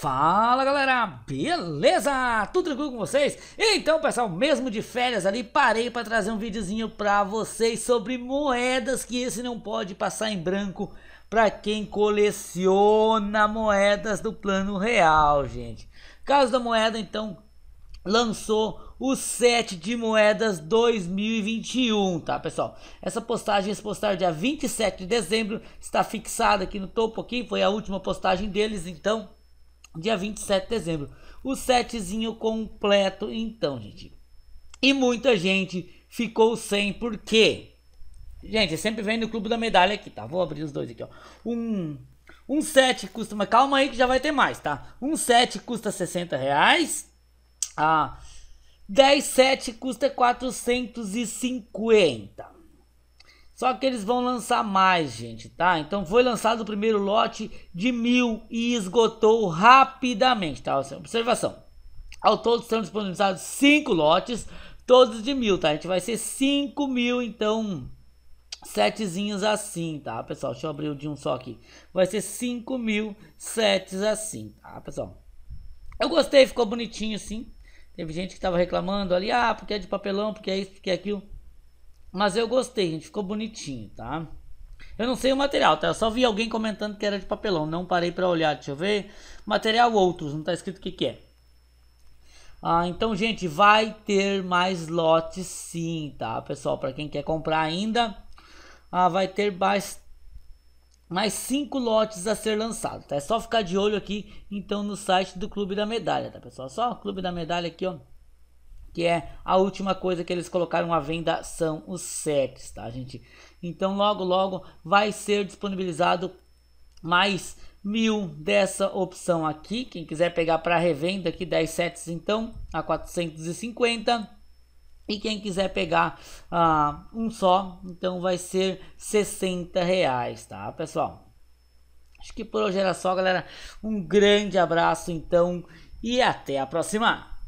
Fala galera, beleza? Tudo tranquilo com vocês? Então pessoal, mesmo de férias ali, parei para trazer um videozinho para vocês sobre moedas que esse não pode passar em branco para quem coleciona moedas do plano real, gente. Caso da moeda, então, lançou o set de moedas 2021, tá pessoal? Essa postagem, esse postagem dia 27 de dezembro, está fixada aqui no topo aqui, foi a última postagem deles, então dia 27 de dezembro. O setzinho completo, então, gente. E muita gente ficou sem, por quê? Gente, sempre vem no clube da medalha aqui, tá? Vou abrir os dois aqui, ó. Um, um set custa, mas calma aí que já vai ter mais, tá? Um set custa 60 reais. Ah, 10 set custa 450. Só que eles vão lançar mais, gente, tá? Então foi lançado o primeiro lote de mil e esgotou rapidamente, tá? Assim, observação. Ao todo serão disponibilizados cinco lotes, todos de mil, tá? A gente vai ser cinco mil, então setezinhos assim, tá, pessoal? Deixa eu abrir o de um só aqui. Vai ser cinco mil setes assim, tá, pessoal? Eu gostei, ficou bonitinho sim. Teve gente que tava reclamando ali, ah, porque é de papelão, porque é isso, porque é aquilo. Mas eu gostei, gente. Ficou bonitinho, tá? Eu não sei o material, tá? Eu só vi alguém comentando que era de papelão. Não parei pra olhar. Deixa eu ver. Material outros. Não tá escrito o que que é. Ah, então, gente, vai ter mais lotes sim, tá? Pessoal, para quem quer comprar ainda, ah, vai ter mais mais cinco lotes a ser lançado, tá? É só ficar de olho aqui, então, no site do Clube da Medalha, tá, pessoal? Só o Clube da Medalha aqui, ó que é a última coisa que eles colocaram à venda são os sets, tá, gente? Então, logo, logo vai ser disponibilizado mais mil dessa opção aqui. Quem quiser pegar para revenda aqui, 10 sets então, a 450. E quem quiser pegar ah, um só, então vai ser 60 reais, tá, pessoal? Acho que por hoje era só, galera. Um grande abraço, então, e até a próxima!